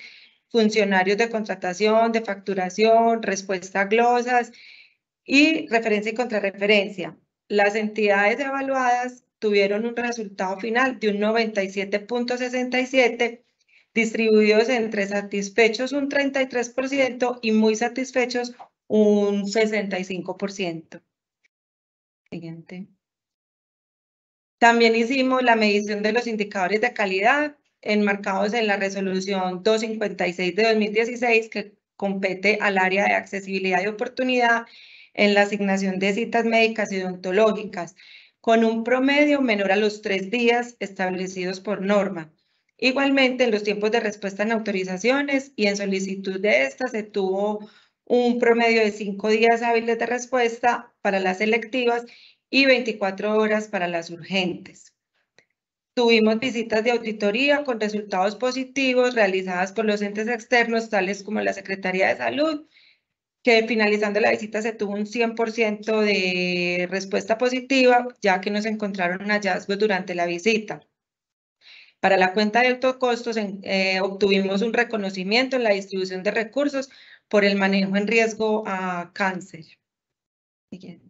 funcionarios de contratación, de facturación, respuesta a glosas y referencia y contrarreferencia. Las entidades evaluadas tuvieron un resultado final de un 97.67, distribuidos entre satisfechos un 33% y muy satisfechos un 65%. Siguiente. También hicimos la medición de los indicadores de calidad enmarcados en la resolución 256 de 2016 que compete al área de accesibilidad y oportunidad en la asignación de citas médicas y odontológicas, con un promedio menor a los tres días establecidos por norma. Igualmente, en los tiempos de respuesta en autorizaciones y en solicitud de estas se tuvo un promedio de cinco días hábiles de respuesta para las selectivas y 24 horas para las urgentes. Tuvimos visitas de auditoría con resultados positivos realizadas por los entes externos, tales como la Secretaría de Salud, que finalizando la visita se tuvo un 100% de respuesta positiva, ya que nos encontraron hallazgos durante la visita. Para la cuenta de alto costos eh, obtuvimos un reconocimiento en la distribución de recursos por el manejo en riesgo a cáncer. Siguiente.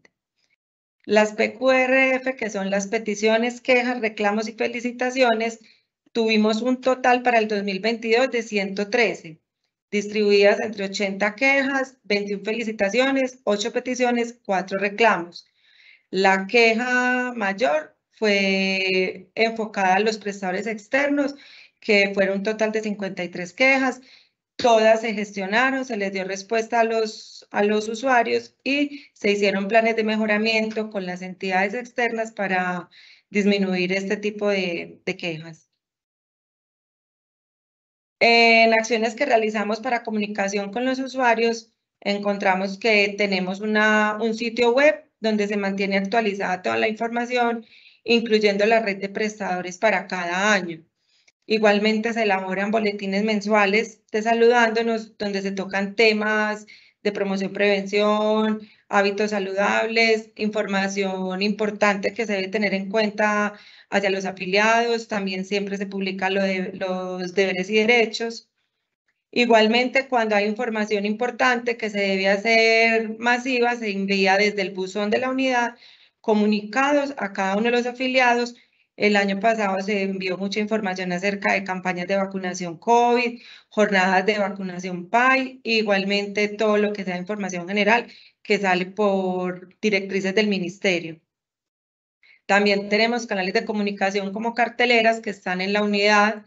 Las PQRF, que son las peticiones, quejas, reclamos y felicitaciones, tuvimos un total para el 2022 de 113, distribuidas entre 80 quejas, 21 felicitaciones, 8 peticiones, 4 reclamos. La queja mayor fue enfocada a los prestadores externos, que fueron un total de 53 quejas todas se gestionaron, se les dio respuesta a los, a los usuarios y se hicieron planes de mejoramiento con las entidades externas para disminuir este tipo de, quejas. En acciones que realizamos para comunicación con los usuarios, encontramos que tenemos una, un sitio web donde se mantiene actualizada toda la información, incluyendo la red de prestadores para cada año. Igualmente se elaboran boletines mensuales de saludándonos donde se tocan temas de promoción, prevención, hábitos saludables, información importante que se debe tener en cuenta hacia los afiliados. También siempre se publica lo de, los deberes y derechos. Igualmente, cuando hay información importante que se debe hacer masiva, se envía desde el buzón de la unidad comunicados a cada uno de los afiliados el año pasado se envió mucha información acerca de campañas de vacunación COVID, jornadas de vacunación PAI, igualmente todo lo que sea información general que sale por directrices del ministerio. También tenemos canales de comunicación como carteleras que están en la unidad,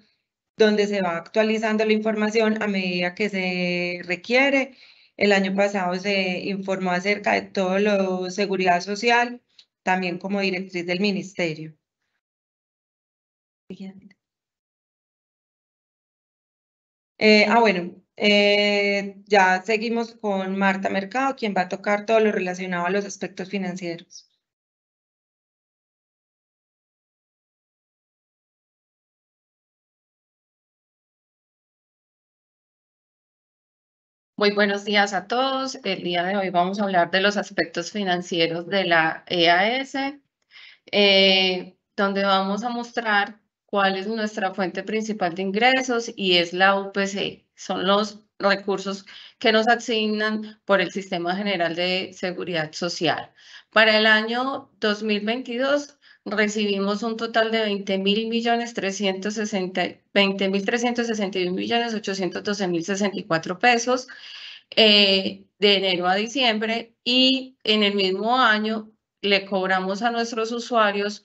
donde se va actualizando la información a medida que se requiere. El año pasado se informó acerca de todo lo seguridad social, también como directriz del ministerio. Eh, ah, bueno, eh, ya seguimos con Marta Mercado, quien va a tocar todo lo relacionado a los aspectos financieros. Muy buenos días a todos. El día de hoy vamos a hablar de los aspectos financieros de la EAS, eh, donde vamos a mostrar cuál es nuestra fuente principal de ingresos y es la UPC. Son los recursos que nos asignan por el Sistema General de Seguridad Social. Para el año 2022 recibimos un total de 20 pesos eh, de enero a diciembre y en el mismo año le cobramos a nuestros usuarios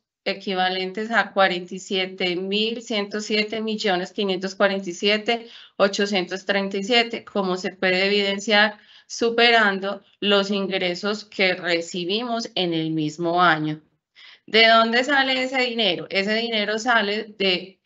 equivalentes a 47.107.547.837, como se puede evidenciar superando los ingresos que recibimos en el mismo año. ¿De dónde sale ese dinero? Ese dinero sale de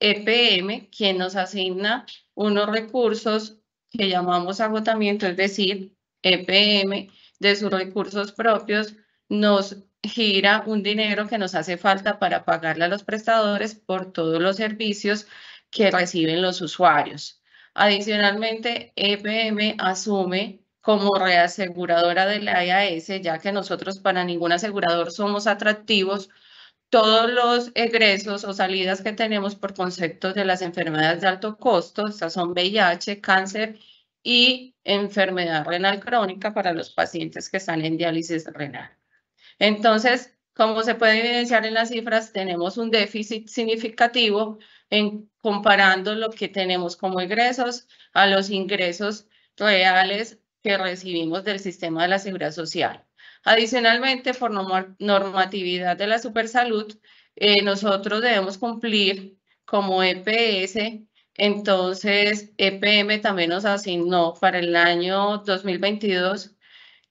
EPM, quien nos asigna unos recursos que llamamos agotamiento, es decir, EPM de sus recursos propios nos gira un dinero que nos hace falta para pagarle a los prestadores por todos los servicios que reciben los usuarios. Adicionalmente, EPM asume como reaseguradora de la IAS, e ya que nosotros para ningún asegurador somos atractivos, todos los egresos o salidas que tenemos por concepto de las enfermedades de alto costo, estas son VIH, cáncer y enfermedad renal crónica para los pacientes que están en diálisis renal. Entonces, como se puede evidenciar en las cifras, tenemos un déficit significativo en comparando lo que tenemos como ingresos a los ingresos reales que recibimos del sistema de la seguridad social. Adicionalmente, por normatividad de la supersalud, eh, nosotros debemos cumplir como EPS, entonces EPM también nos asignó para el año 2022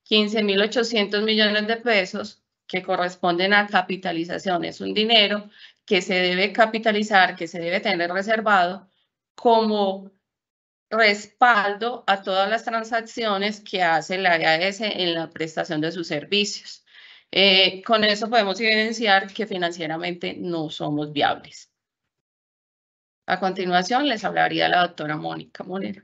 15.800 millones de pesos que corresponden a capitalización. Es un dinero que se debe capitalizar, que se debe tener reservado como respaldo a todas las transacciones que hace la EAS en la prestación de sus servicios. Eh, con eso podemos evidenciar que financieramente no somos viables. A continuación les hablaría la doctora Mónica Monero.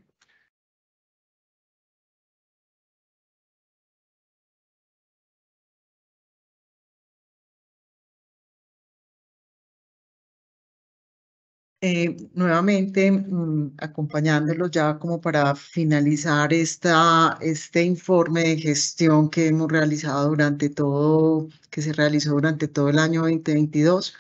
Eh, nuevamente mm, acompañándolos ya como para finalizar esta, este informe de gestión que hemos realizado durante todo, que se realizó durante todo el año 2022.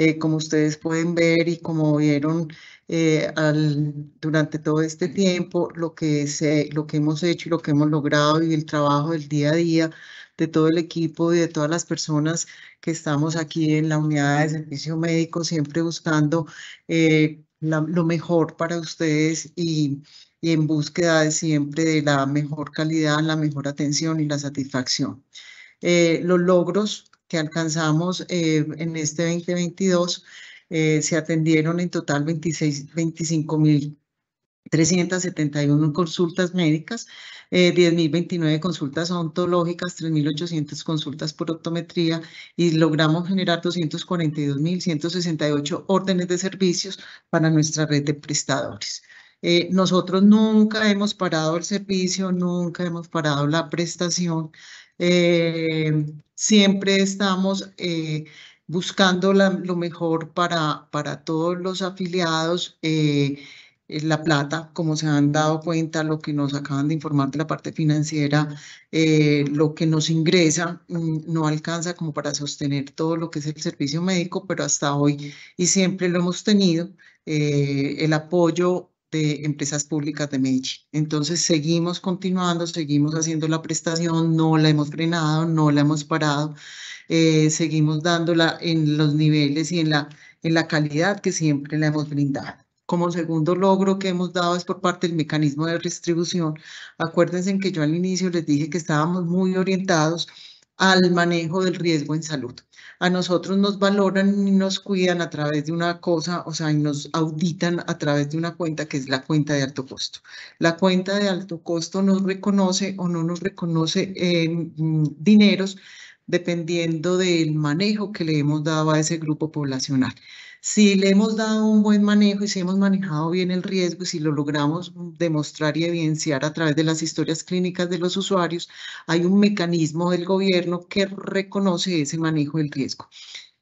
Eh, como ustedes pueden ver y como vieron eh, al, durante todo este tiempo, lo que, se, lo que hemos hecho y lo que hemos logrado y el trabajo del día a día de todo el equipo y de todas las personas que estamos aquí en la unidad de servicio médico, siempre buscando eh, lo mejor para ustedes y, en búsqueda de siempre de la mejor calidad, la mejor atención y la satisfacción. los logros que alcanzamos eh, en este 2022, eh, se atendieron en total 26, consultas médicas, 10.029 eh, consultas ontológicas, 3.800 consultas por optometría y logramos generar 242.168 órdenes de servicios para nuestra red de prestadores. nosotros nunca hemos parado el servicio, nunca hemos parado la prestación. Eh, siempre estamos eh, buscando lo mejor para, para todos los afiliados. Eh, la plata, como se han dado cuenta, lo que nos acaban de informar de la parte financiera, lo que nos ingresa mm, no alcanza como para sostener todo lo que es el servicio médico, pero hasta hoy y siempre lo hemos tenido, el apoyo de empresas públicas de Medellín. Entonces seguimos continuando, seguimos haciendo la prestación, no la hemos frenado, no la hemos parado, eh, seguimos dándola en los niveles y en la, en la calidad que siempre la hemos brindado. Como segundo logro que hemos dado es por parte del mecanismo de redistribución. Acuérdense que yo al inicio les dije que estábamos muy orientados al manejo del riesgo en salud a nosotros nos valoran y nos cuidan a través de una cosa, o sea, y nos auditan a través de una cuenta que es la cuenta de alto costo. La cuenta de alto costo nos reconoce o no nos reconoce en mm, dineros dependiendo del manejo que le hemos dado a ese grupo poblacional si le hemos dado un buen manejo y si hemos manejado bien el riesgo y si lo logramos demostrar y evidenciar a través de las historias clínicas de los usuarios, hay un mecanismo del gobierno que reconoce ese manejo del riesgo.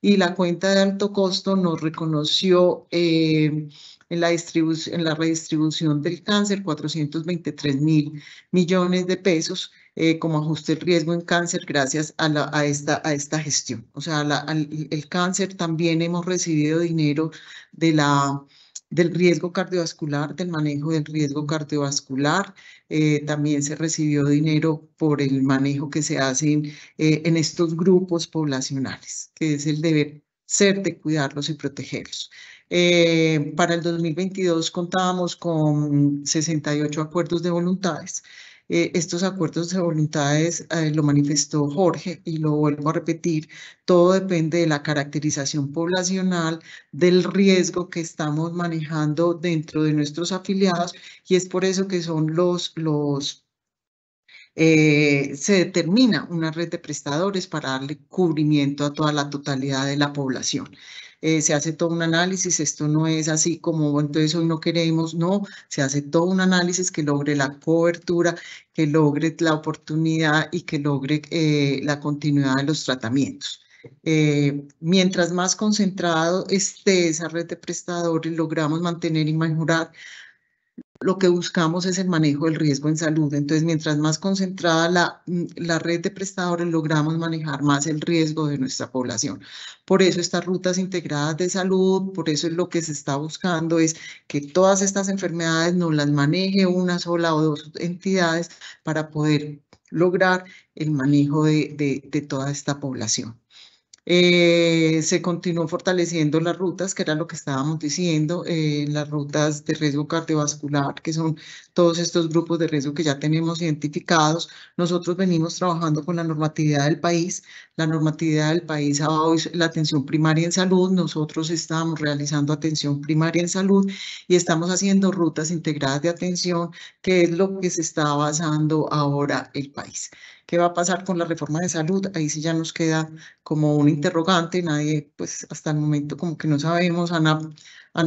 Y la cuenta de alto costo nos reconoció eh, en, la en la redistribución del cáncer 423 mil millones de pesos eh, como ajuste el riesgo en cáncer gracias a, esta, a esta gestión. O sea, el cáncer también hemos recibido dinero de la, del riesgo cardiovascular, del manejo del riesgo cardiovascular. Eh, también se recibió dinero por el manejo que se hace eh, en, estos grupos poblacionales, que es el deber ser de cuidarlos y protegerlos. para el 2022 contábamos con 68 acuerdos de voluntades eh, estos acuerdos de voluntades, eh, lo manifestó Jorge y lo vuelvo a repetir, todo depende de la caracterización poblacional, del riesgo que estamos manejando dentro de nuestros afiliados y es por eso que son los, los eh, se determina una red de prestadores para darle cubrimiento a toda la totalidad de la población. Eh, se hace todo un análisis, esto no es así como entonces hoy no queremos, no, se hace todo un análisis que logre la cobertura, que logre la oportunidad y que logre eh, la continuidad de los tratamientos. Eh, mientras más concentrado esté esa red de prestadores, logramos mantener y mejorar lo que buscamos es el manejo del riesgo en salud. Entonces, mientras más concentrada mm, la, red de prestadores, logramos manejar más el riesgo de nuestra población. Por eso estas rutas integradas de salud, por eso es lo que se está buscando, es que todas estas enfermedades no las maneje una sola o dos entidades para poder lograr el manejo de toda esta población. Eh, se continuó fortaleciendo las rutas, que era lo que estábamos diciendo, eh, las rutas de riesgo cardiovascular, que son todos estos grupos de riesgo que ya tenemos identificados. Nosotros venimos trabajando con la normatividad del país. La normatividad del país a la atención primaria en salud. Nosotros estamos realizando atención primaria en salud y estamos haciendo rutas integradas de atención, que es lo que se está basando ahora el país. ¿Qué va a pasar con la reforma de salud? Ahí sí ya nos queda como un interrogante. Nadie, pues hasta el momento como que no sabemos. Han,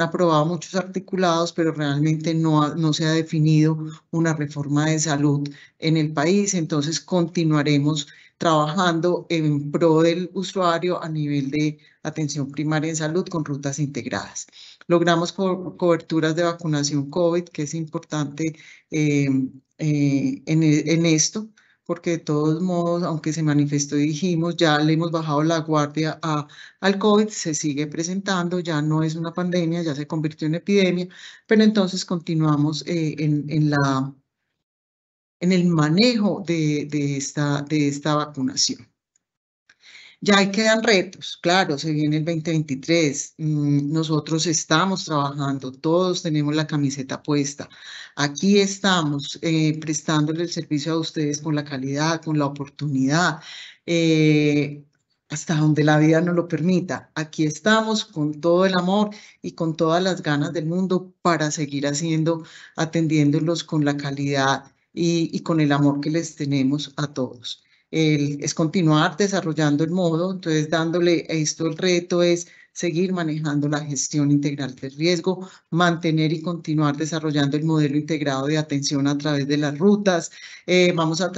aprobado muchos articulados, pero realmente no, no se ha definido una reforma de salud en el país. Entonces continuaremos trabajando en pro del usuario a nivel de atención primaria en salud con rutas integradas. Logramos coberturas de vacunación COVID, que es importante eh, eh, en, e, en, esto porque de todos modos, aunque se manifestó y dijimos, ya le hemos bajado la guardia al COVID, se sigue presentando, ya no es una pandemia, ya se convirtió en epidemia, pero entonces continuamos eh, en, el manejo de esta vacunación. Ya ahí quedan retos, claro, se viene el 2023. Mm, nosotros estamos trabajando, todos tenemos la camiseta puesta. Aquí estamos eh, prestándole el servicio a ustedes con la calidad, con la oportunidad, eh, hasta donde la vida nos lo permita. Aquí estamos con todo el amor y con todas las ganas del mundo para seguir haciendo, atendiéndolos con la calidad y con el amor que les tenemos a todos es continuar desarrollando el modo, entonces dándole esto el reto es seguir manejando la gestión integral del riesgo, mantener y continuar desarrollando el modelo integrado de atención a través de las rutas, eh, vamos a,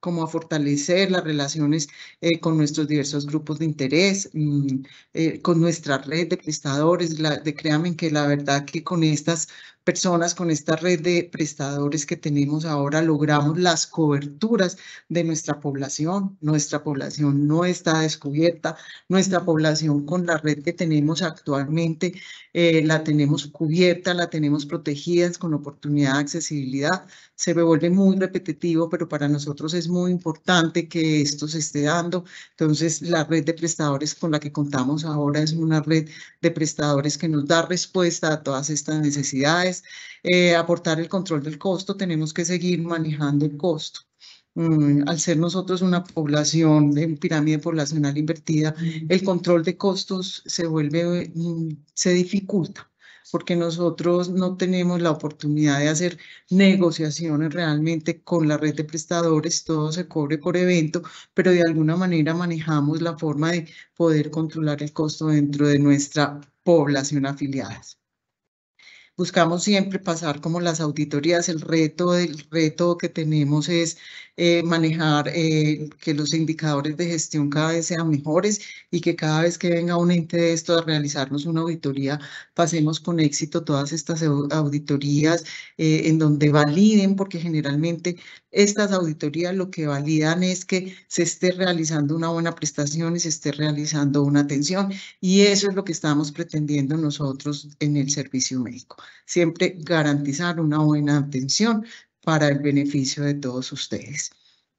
como a fortalecer las relaciones eh, con nuestros diversos grupos de interés, mm, eh, con nuestra red de prestadores, de créanme que la verdad que con estas personas, con esta red de prestadores que tenemos ahora, logramos las coberturas de nuestra población. Nuestra población no está descubierta, nuestra población con la red que tenemos actualmente eh, la tenemos cubierta, la tenemos protegida con oportunidad de accesibilidad. Se me vuelve muy repetitivo, pero para nosotros es muy importante que esto se esté dando. Entonces, la red de prestadores con la que contamos ahora es una red de prestadores que nos da respuesta a todas estas necesidades eh, aportar el control del costo, tenemos que seguir manejando el costo. Mm, al ser nosotros una población de pirámide poblacional invertida, el control de costos se vuelve, mm, se dificulta porque nosotros no tenemos la oportunidad de hacer negociaciones realmente con la red de prestadores, todo se cobre por evento, pero de alguna manera manejamos la forma de poder controlar el costo dentro de nuestra población afiliada buscamos siempre pasar como las auditorías. El reto, el reto que tenemos es eh, manejar eh, que los indicadores de gestión cada vez sean mejores y que cada vez que venga un ente de esto a realizarnos una auditoría, pasemos con éxito todas estas auditorías eh, en donde validen, porque generalmente estas auditorías lo que validan es que se esté realizando una buena prestación y se esté realizando una atención y eso es lo que estamos pretendiendo nosotros en el servicio médico. Siempre garantizar una buena atención para el beneficio de todos ustedes.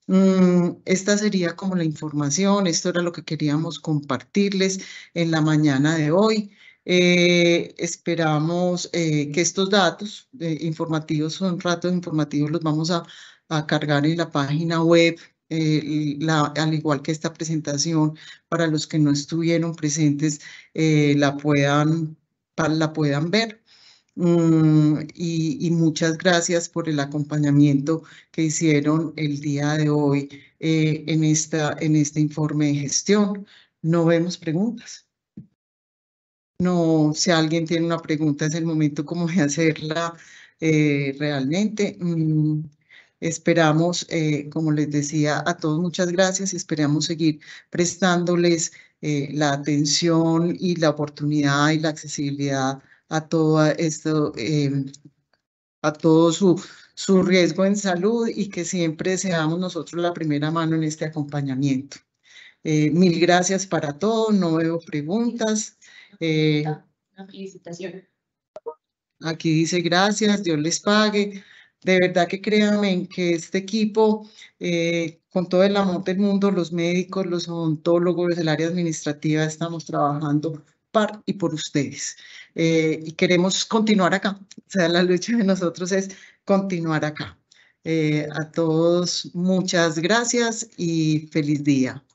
Mm, esta sería como la información, esto era lo que queríamos compartirles en la mañana de hoy. Eh, esperamos eh, que estos datos eh, informativos, son ratos informativos, los vamos a, cargar en la página web, al igual que esta presentación, para los que no estuvieron presentes, la, puedan, la puedan ver. Mm, y, muchas gracias por el acompañamiento que hicieron el día de hoy eh, en, esta, en este informe de gestión. No vemos preguntas. No, si alguien tiene una pregunta es el momento como de hacerla eh, realmente. Mm, esperamos, eh, como les decía, a todos muchas gracias y esperamos seguir prestándoles la atención y la oportunidad y la accesibilidad a todo esto, eh, a todo su, su riesgo en salud y que siempre seamos nosotros la primera mano en este acompañamiento. Eh, mil gracias para todo, no veo preguntas. Eh, aquí dice gracias, Dios les pague. De verdad que créanme que este equipo, con todo el amor del mundo, los médicos, los odontólogos, el área administrativa, estamos trabajando y por ustedes. Eh, y queremos continuar acá. O sea, la lucha de nosotros es continuar acá. Eh, a todos, muchas gracias y feliz día.